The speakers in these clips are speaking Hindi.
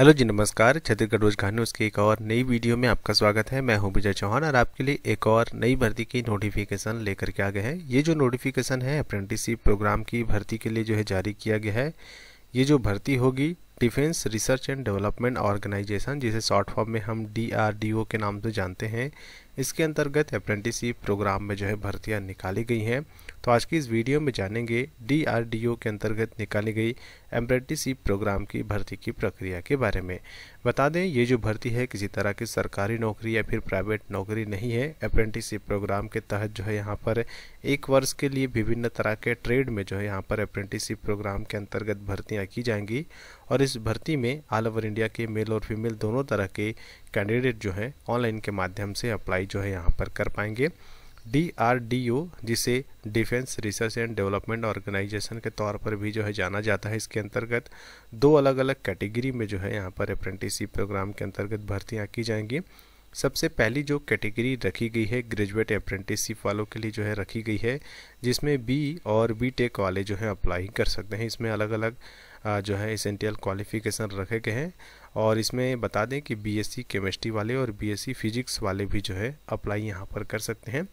हेलो जी नमस्कार छत्तीसगढ़ रोज कहानी उसकी एक और नई वीडियो में आपका स्वागत है मैं हूं विजय चौहान और आपके लिए एक और नई भर्ती की नोटिफिकेशन लेकर के आ गए हैं ये जो नोटिफिकेशन है अप्रेंटिसशिप प्रोग्राम की भर्ती के लिए जो है जारी किया गया है ये जो भर्ती होगी defence research and development organisation जिसे शॉर्ट फॉर्म में हम डी के नाम से जानते हैं इसके अंतर्गत अप्रेंटिसशिप प्रोग्राम में जो है भर्तियाँ निकाली गई हैं तो आज की इस वीडियो में जानेंगे डीआरडीओ के अंतर्गत निकाली गई अप्रेंटिसशिप प्रोग्राम की भर्ती की प्रक्रिया के बारे में बता दें ये जो भर्ती है किसी तरह की सरकारी नौकरी या फिर प्राइवेट नौकरी नहीं है अप्रेंटिसशिप प्रोग्राम के तहत जो है यहाँ पर एक वर्ष के लिए विभिन्न तरह के ट्रेड में जो है यहाँ पर अप्रेंटिसशिप प्रोग्राम के अंतर्गत भर्तियाँ की जाएंगी और इस भर्ती में ऑल ओवर इंडिया के मेल और फीमेल दोनों तरह के कैंडिडेट जो हैं ऑनलाइन के माध्यम से अप्लाई जो है यहाँ पर कर पाएंगे डी आर डी ओ जिसे defence research and development organisation के तौर पर भी जो है जाना जाता है इसके अंतर्गत दो अलग अलग कैटेगरी में जो है यहाँ पर अप्रेंटिसशिप प्रोग्राम के अंतर्गत भर्तियाँ की जाएंगी सबसे पहली जो कैटेगरी रखी गई है ग्रेजुएट अप्रेंटिसशिप वालों के लिए जो है रखी गई है जिसमें बी और बी टेक वाले जो है अप्लाई कर सकते हैं इसमें अलग अलग जो है एसेंटियल क्वालिफिकेशन रखे गए हैं और इसमें बता दें कि बीएससी केमिस्ट्री वाले और बीएससी फिजिक्स वाले भी जो है अप्लाई यहाँ पर कर सकते हैं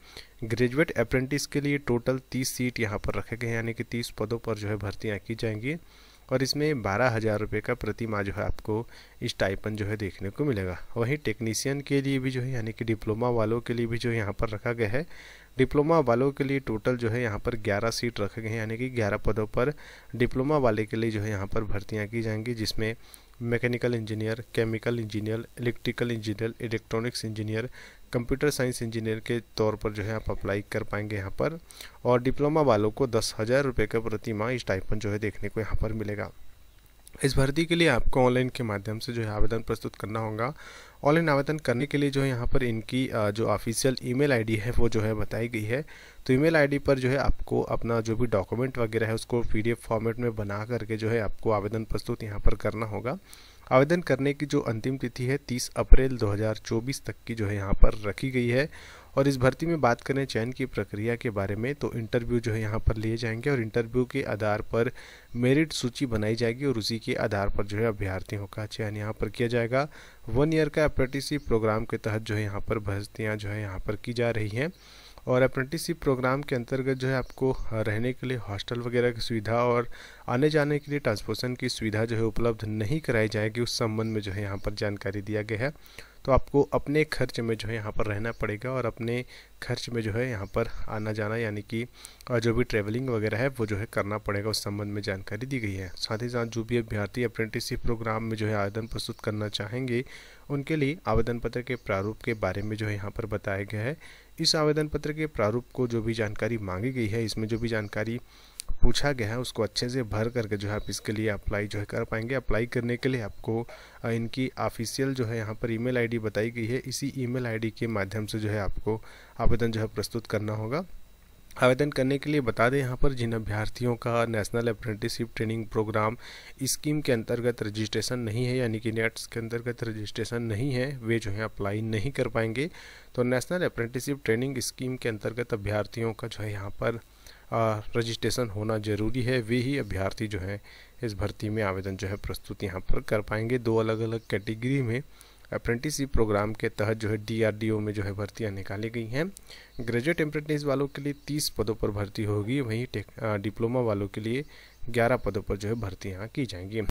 ग्रेजुएट अप्रेंटिस के लिए टोटल तीस सीट यहाँ पर रखे गए हैं यानी कि तीस पदों पर जो है भर्तियाँ की जाएंगी और इसमें बारह हज़ार रुपये का प्रति माह जो है आपको इस टाइपन जो है देखने को मिलेगा वहीं टेक्नीशियन के लिए भी जो है यानी कि डिप्लोमा वालों के लिए भी जो यहाँ पर रखा गया है डिप्लोमा वालों के लिए टोटल जो है यहाँ पर 11 सीट रखे गए हैं यानी कि 11 पदों पर डिप्लोमा वाले के लिए जो है यहाँ पर भर्तियाँ की जाएंगी जिसमें mechanical engineer chemical engineer electrical engineer electronics engineer computer science engineer के तौर पर जो है आप अप्लाई कर पाएंगे यहाँ पर और डिप्लोमा वालों को दस हज़ार रुपये का प्रतिमा इस पर जो है देखने को यहाँ पर मिलेगा इस भर्ती के लिए आपको ऑनलाइन के माध्यम से जो है आवेदन प्रस्तुत करना होगा ऑनलाइन आवेदन करने के लिए जो है यहाँ पर इनकी जो ऑफिशियल ईमेल आईडी है वो जो है बताई गई है तो ईमेल आईडी पर जो है आपको अपना जो भी डॉक्यूमेंट वगैरह है उसको पीडीएफ फॉर्मेट में बना करके जो है आपको आवेदन प्रस्तुत यहाँ पर करना होगा आवेदन करने की जो अंतिम तिथि है 30 अप्रैल 2024 तक की जो है यहाँ पर रखी गई है और इस भर्ती में बात करें चयन की प्रक्रिया के बारे में तो इंटरव्यू जो है यहाँ पर लिए जाएंगे और इंटरव्यू के आधार पर मेरिट सूची बनाई जाएगी और उसी के आधार पर जो है अभ्यर्थियों का चयन यहाँ पर किया जाएगा वन ईयर का अप्रेंटिसिप प्रोग्राम के तहत जो है यहाँ पर भर्तियाँ जो है यहाँ पर की जा रही हैं और अप्रेंटिसशिप प्रोग्राम के अंतर्गत जो है आपको रहने के लिए हॉस्टल वगैरह की सुविधा और आने जाने के लिए ट्रांसपोर्टेशन की सुविधा जो है उपलब्ध नहीं कराई जाएगी उस संबंध में जो है यहाँ पर जानकारी दिया गया है तो आपको अपने खर्च में जो है यहाँ पर रहना पड़ेगा और अपने खर्च में जो है यहाँ पर आना जाना यानी कि जो भी ट्रैवलिंग वगैरह है वो जो है करना पड़ेगा उस संबंध में जानकारी दी गई है साथ ही साथ जो भी अभ्यर्थी अप्रेंटिसशिप प्रोग्राम में जो है आवेदन प्रस्तुत करना चाहेंगे उनके लिए आवेदन पत्र के प्रारूप के बारे में जो है यहाँ पर बताया गया है इस आवेदन पत्र के प्रारूप को जो भी जानकारी मांगी गई है इसमें जो भी जानकारी पूछा गया है उसको अच्छे से भर करके जो है आप इसके लिए अप्लाई जो है कर पाएंगे अप्लाई करने के लिए आपको इनकी ऑफिशियल जो है यहाँ पर ईमेल आईडी बताई गई है इसी ईमेल आईडी के माध्यम से जो है आपको आवेदन जो है प्रस्तुत करना होगा आवेदन करने के लिए बता दें यहाँ पर जिन अभ्यर्थियों का national apprenticeship training programme scheme के अंतर्गत रजिस्ट्रेशन नहीं है यानी कि नेट्स के अंतर्गत रजिस्ट्रेशन नहीं है वे जो है अप्लाई नहीं कर पाएंगे तो नेशनल अप्रेंटिसशिप ट्रेनिंग स्कीम के अंतर्गत अभ्यर्थियों का जो है यहाँ पर रजिस्ट्रेशन होना ज़रूरी है वे ही अभ्यर्थी जो है इस भर्ती में आवेदन जो है प्रस्तुत यहाँ पर कर पाएंगे दो अलग अलग कैटेगरी में अप्रेंटिसशिप प्रोग्राम के तहत जो है डीआरडीओ में जो है भर्तियां निकाली गई हैं ग्रेजुएट अप्रेंटिस वालों के लिए तीस पदों पर भर्ती होगी वहीं डिप्लोमा वालों के लिए ग्यारह पदों पर जो है भर्तियाँ की जाएंगी